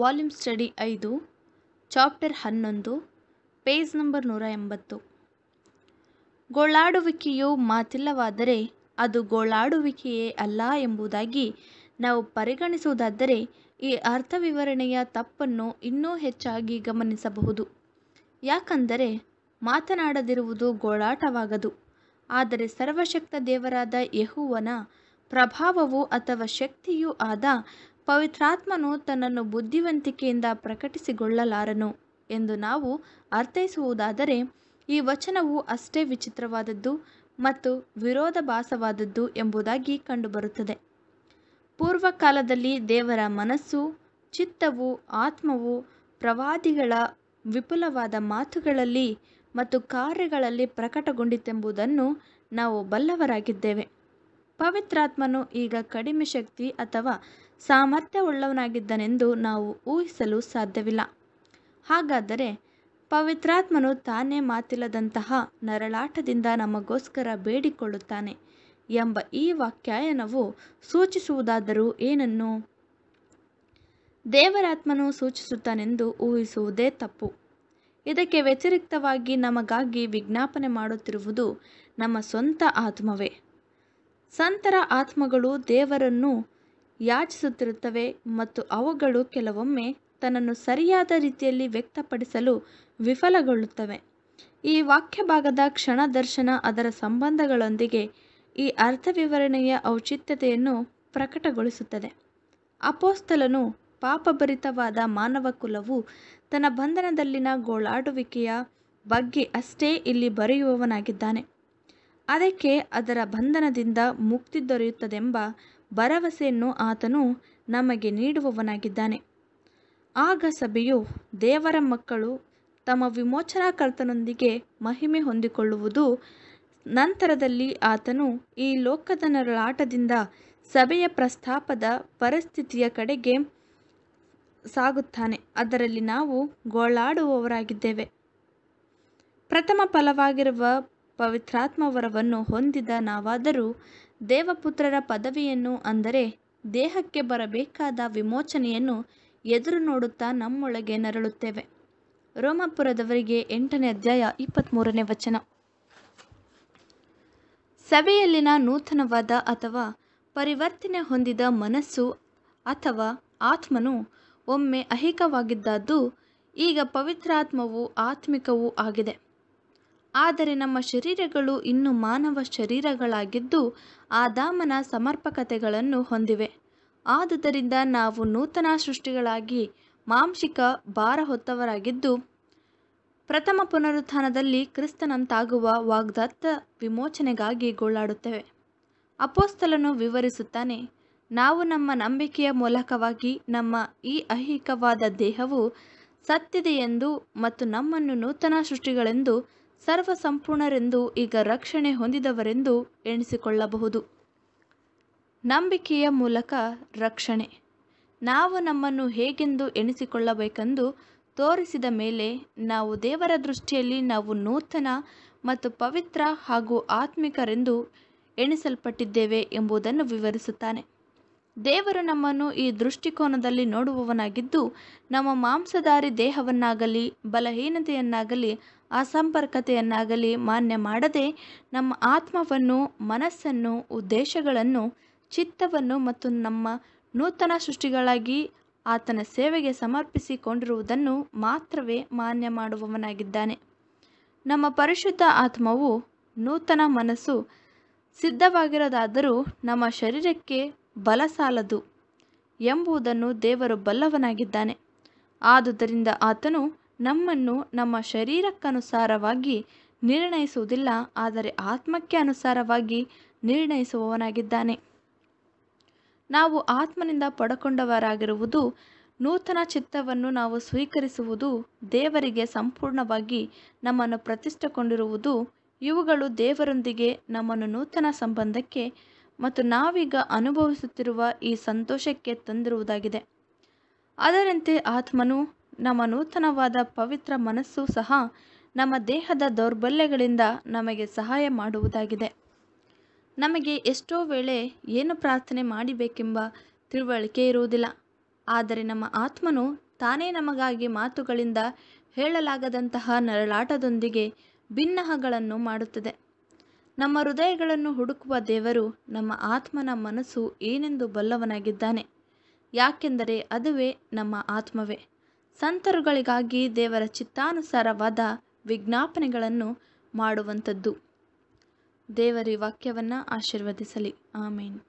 volume study ಐದು chapter ಹನ್ನೊಂದು page number ನೂರ ಎಂಬತ್ತು ಗೋಳಾಡುವಿಕೆಯು ಮಾತಿಲ್ಲವಾದರೆ ಅದು ಗೋಳಾಡುವಿಕೆಯೇ ಅಲ್ಲ ಎಂಬುದಾಗಿ ನಾವು ಪರಿಗಣಿಸುವುದಾದರೆ ಈ ಅರ್ಥ ವಿವರಣೆಯ ತಪ್ಪನ್ನು ಇನ್ನೂ ಹೆಚ್ಚಾಗಿ ಗಮನಿಸಬಹುದು ಯಾಕಂದರೆ ಮಾತನಾಡದಿರುವುದು ಗೋಳಾಟವಾಗದು ಆದರೆ ಸರ್ವಶಕ್ತ ದೇವರಾದ ಯಹುವನ ಪ್ರಭಾವವು ಅಥವಾ ಶಕ್ತಿಯೂ ಆದ ಪವಿತ್ರಾತ್ಮನು ತನ್ನನ್ನು ಬುದ್ಧಿವಂತಿಕೆಯಿಂದ ಪ್ರಕಟಿಸಿಗೊಳ್ಳಲಾರನು ಎಂದು ನಾವು ಅರ್ಥೈಸುವುದಾದರೆ ಈ ವಚನವು ಅಷ್ಟೇ ವಿಚಿತ್ರವಾದದ್ದು ಮತ್ತು ಭಾಸವಾದದ್ದು ಎಂಬುದಾಗಿ ಕಂಡುಬರುತ್ತದೆ ಪೂರ್ವಕಾಲದಲ್ಲಿ ದೇವರ ಮನಸ್ಸು ಚಿತ್ತವು ಆತ್ಮವು ಪ್ರವಾದಿಗಳ ವಿಪುಲವಾದ ಮಾತುಗಳಲ್ಲಿ ಮತ್ತು ಕಾರ್ಯಗಳಲ್ಲಿ ಪ್ರಕಟಗೊಂಡಿತೆಂಬುದನ್ನು ನಾವು ಬಲ್ಲವರಾಗಿದ್ದೇವೆ ಪವಿತ್ರಾತ್ಮನು ಈಗ ಕಡಿಮೆ ಶಕ್ತಿ ಅಥವಾ ಸಾಮರ್ಥ್ಯವುಳ್ಳವನಾಗಿದ್ದನೆಂದು ನಾವು ಊಹಿಸಲು ಸಾಧ್ಯವಿಲ್ಲ ಹಾಗಾದರೆ ಪವಿತ್ರಾತ್ಮನು ತಾನೇ ಮಾತಿಲ್ಲದಂತಹ ನರಳಾಟದಿಂದ ನಮಗೋಸ್ಕರ ಬೇಡಿಕೊಳ್ಳುತ್ತಾನೆ ಎಂಬ ಈ ವಾಕ್ಯಾಯನವು ಸೂಚಿಸುವುದಾದರೂ ಏನನ್ನು ದೇವರಾತ್ಮನು ಸೂಚಿಸುತ್ತಾನೆಂದು ಊಹಿಸುವುದೇ ತಪ್ಪು ಇದಕ್ಕೆ ವ್ಯತಿರಿಕ್ತವಾಗಿ ನಮಗಾಗಿ ವಿಜ್ಞಾಪನೆ ಮಾಡುತ್ತಿರುವುದು ನಮ್ಮ ಸ್ವಂತ ಆತ್ಮವೇ ಸಂತರ ಆತ್ಮಗಳು ದೇವರನ್ನು ಯಾಚಿಸುತ್ತಿರುತ್ತವೆ ಮತ್ತು ಅವುಗಳು ಕೆಲವೊಮ್ಮೆ ತನ್ನನ್ನು ಸರಿಯಾದ ರೀತಿಯಲ್ಲಿ ವ್ಯಕ್ತಪಡಿಸಲು ವಿಫಲಗೊಳ್ಳುತ್ತವೆ ಈ ವಾಕ್ಯ ಕ್ಷಣ ಕ್ಷಣದರ್ಶನ ಅದರ ಸಂಬಂಧಗಳೊಂದಿಗೆ ಈ ಅರ್ಥವಿವರಣೆಯ ಔಚಿತ್ಯತೆಯನ್ನು ಪ್ರಕಟಗೊಳಿಸುತ್ತದೆ ಅಪೋಸ್ತಲನು ಪಾಪಭರಿತವಾದ ಮಾನವ ಕುಲವು ತನ್ನ ಬಂಧನದಲ್ಲಿನ ಗೋಳಾಡುವಿಕೆಯ ಬಗ್ಗೆ ಅಷ್ಟೇ ಇಲ್ಲಿ ಬರೆಯುವವನಾಗಿದ್ದಾನೆ ಅದಕ್ಕೆ ಅದರ ಬಂಧನದಿಂದ ಮುಕ್ತಿ ದೊರೆಯುತ್ತದೆಂಬ ಭರವಸೆಯನ್ನು ಆತನು ನಮಗೆ ನೀಡುವವನಾಗಿದ್ದಾನೆ ಆಗ ಸಭೆಯು ದೇವರ ಮಕ್ಕಳು ತಮ್ಮ ವಿಮೋಚನಾಕರ್ತನೊಂದಿಗೆ ಮಹಿಮೆ ಹೊಂದಿಕೊಳ್ಳುವುದು ನಂತರದಲ್ಲಿ ಆತನು ಈ ಲೋಕದ ನರಳಾಟದಿಂದ ಸಭೆಯ ಪ್ರಸ್ತಾಪದ ಪರಿಸ್ಥಿತಿಯ ಕಡೆಗೆ ಸಾಗುತ್ತಾನೆ ಅದರಲ್ಲಿ ನಾವು ಗೋಳಾಡುವವರಾಗಿದ್ದೇವೆ ಪ್ರಥಮ ಫಲವಾಗಿರುವ ಪವಿತ್ರಾತ್ಮವರವನ್ನು ಹೊಂದಿದ ನಾವಾದರೂ ದೇವಪುತ್ರರ ಪದವಿಯನ್ನು ಅಂದರೆ ದೇಹಕ್ಕೆ ಬರಬೇಕಾದ ವಿಮೋಚನೆಯನ್ನು ಎದುರು ನೋಡುತ್ತಾ ನಮ್ಮೊಳಗೆ ನರಳುತ್ತೇವೆ ರೋಮಪುರದವರಿಗೆ ಎಂಟನೇ ಅಧ್ಯಾಯ ಇಪ್ಪತ್ತ್ಮೂರನೇ ವಚನ ಸಭೆಯಲ್ಲಿನ ನೂತನವಾದ ಅಥವಾ ಪರಿವರ್ತನೆ ಹೊಂದಿದ ಮನಸ್ಸು ಅಥವಾ ಆತ್ಮನು ಒಮ್ಮೆ ಅಹಿಕವಾಗಿದ್ದದ್ದು ಈಗ ಪವಿತ್ರಾತ್ಮವು ಆತ್ಮಿಕವೂ ಆಗಿದೆ ಆದರೆ ನಮ್ಮ ಶರೀರಗಳು ಇನ್ನು ಮಾನವ ಶರೀರಗಳಾಗಿದ್ದು ಆದಾಮನ ಸಮರ್ಪಕತೆಗಳನ್ನು ಹೊಂದಿವೆ ಆದುದರಿಂದ ನಾವು ನೂತನ ಸೃಷ್ಟಿಗಳಾಗಿ ಮಾಂಸಿಕ ಭಾರ ಹೊತ್ತವರಾಗಿದ್ದು ಪ್ರಥಮ ಪುನರುತ್ಥಾನದಲ್ಲಿ ಕ್ರಿಸ್ತನಂತಾಗುವ ವಾಗ್ದತ್ತ ವಿಮೋಚನೆಗಾಗಿ ಗೋಳಾಡುತ್ತೇವೆ ಅಪೋಸ್ತಲನ್ನು ವಿವರಿಸುತ್ತಾನೆ ನಾವು ನಮ್ಮ ನಂಬಿಕೆಯ ಮೂಲಕವಾಗಿ ನಮ್ಮ ಈ ಐಹಿಕವಾದ ದೇಹವು ಸತ್ತಿದೆಯೆಂದು ಮತ್ತು ನಮ್ಮನ್ನು ನೂತನ ಸೃಷ್ಟಿಗಳೆಂದು ಸರ್ವ ಸಂಪೂರ್ಣರೆಂದು ಈಗ ರಕ್ಷಣೆ ಹೊಂದಿದವರೆಂದು ಎಣಿಸಿಕೊಳ್ಳಬಹುದು ನಂಬಿಕೆಯ ಮೂಲಕ ರಕ್ಷಣೆ ನಾವು ನಮ್ಮನ್ನು ಹೇಗೆಂದು ಎಣಿಸಿಕೊಳ್ಳಬೇಕೆಂದು ತೋರಿಸಿದ ಮೇಲೆ ನಾವು ದೇವರ ದೃಷ್ಟಿಯಲ್ಲಿ ನಾವು ನೂತನ ಮತ್ತು ಪವಿತ್ರ ಹಾಗೂ ಆತ್ಮಿಕರೆಂದು ಎಣಿಸಲ್ಪಟ್ಟಿದ್ದೇವೆ ಎಂಬುದನ್ನು ವಿವರಿಸುತ್ತಾನೆ ದೇವರು ನಮ್ಮನ್ನು ಈ ದೃಷ್ಟಿಕೋನದಲ್ಲಿ ನೋಡುವವನಾಗಿದ್ದು ನಮ್ಮ ಮಾಂಸಧಾರಿ ದೇಹವನ್ನಾಗಲಿ ಬಲಹೀನತೆಯನ್ನಾಗಲಿ ಅಸಂಪರ್ಕತೆಯನ್ನಾಗಲಿ ಮಾನ್ಯ ಮಾಡದೆ ನಮ್ಮ ಆತ್ಮವನ್ನು ಮನಸ್ಸನ್ನು ಉದ್ದೇಶಗಳನ್ನು ಚಿತ್ತವನ್ನು ಮತ್ತು ನಮ್ಮ ನೂತನ ಸೃಷ್ಟಿಗಳಾಗಿ ಆತನ ಸೇವೆಗೆ ಸಮರ್ಪಿಸಿಕೊಂಡಿರುವುದನ್ನು ಮಾತ್ರವೇ ಮಾನ್ಯ ಮಾಡುವವನಾಗಿದ್ದಾನೆ ನಮ್ಮ ಪರಿಶುದ್ಧ ಆತ್ಮವು ನೂತನ ಮನಸ್ಸು ಸಿದ್ಧವಾಗಿರದಾದರೂ ನಮ್ಮ ಶರೀರಕ್ಕೆ ಬಲ ಸಾಲದು ಎಂಬುದನ್ನು ದೇವರು ಬಲ್ಲವನಾಗಿದ್ದಾನೆ ಆದುದರಿಂದ ಆತನು ನಮ್ಮನ್ನು ನಮ್ಮ ಶರೀರಕ್ಕನುಸಾರವಾಗಿ ನಿರ್ಣಯಿಸುವುದಿಲ್ಲ ಆದರೆ ಆತ್ಮಕ್ಕೆ ಅನುಸಾರವಾಗಿ ನಿರ್ಣಯಿಸುವವನಾಗಿದ್ದಾನೆ ನಾವು ಆತ್ಮನಿಂದ ಪಡಕೊಂಡವರಾಗಿರುವುದು ನೂತನ ಚಿತ್ತವನ್ನು ನಾವು ಸ್ವೀಕರಿಸುವುದು ದೇವರಿಗೆ ಸಂಪೂರ್ಣವಾಗಿ ನಮ್ಮನ್ನು ಪ್ರತಿಷ್ಠೆಕೊಂಡಿರುವುದು ಇವುಗಳು ದೇವರೊಂದಿಗೆ ನಮ್ಮನ್ನು ನೂತನ ಸಂಬಂಧಕ್ಕೆ ಮತ್ತು ನಾವೀಗ ಅನುಭವಿಸುತ್ತಿರುವ ಈ ಸಂತೋಷಕ್ಕೆ ತಂದಿರುವುದಾಗಿದೆ ಅದರಂತೆ ಆತ್ಮನು ನಮ್ಮ ನೂತನವಾದ ಪವಿತ್ರ ಮನಸ್ಸು ಸಹ ನಮ್ಮ ದೇಹದ ದೌರ್ಬಲ್ಯಗಳಿಂದ ನಮಗೆ ಸಹಾಯ ಮಾಡುವುದಾಗಿದೆ ನಮಗೆ ಎಷ್ಟೋ ವೇಳೆ ಏನು ಪ್ರಾರ್ಥನೆ ಮಾಡಬೇಕೆಂಬ ತಿಳುವಳಿಕೆ ಇರುವುದಿಲ್ಲ ಆದರೆ ನಮ್ಮ ಆತ್ಮನು ತಾನೇ ನಮಗಾಗಿ ಮಾತುಗಳಿಂದ ಹೇಳಲಾಗದಂತಹ ನರಳಾಟದೊಂದಿಗೆ ಭಿನ್ನಹಗಳನ್ನು ಮಾಡುತ್ತದೆ ನಮ್ಮ ಹೃದಯಗಳನ್ನು ಹುಡುಕುವ ದೇವರು ನಮ್ಮ ಆತ್ಮನ ಮನಸ್ಸು ಏನೆಂದು ಬಲ್ಲವನಾಗಿದ್ದಾನೆ ಯಾಕೆಂದರೆ ಅದುವೇ ನಮ್ಮ ಆತ್ಮವೇ ಸಂತರುಗಳಿಗಾಗಿ ದೇವರ ಚಿತ್ತಾನುಸಾರವಾದ ವಿಜ್ಞಾಪನೆಗಳನ್ನು ಮಾಡುವಂಥದ್ದು ದೇವರ ವಾಕ್ಯವನ್ನು ಆಶೀರ್ವದಿಸಲಿ ಆಮೇನ್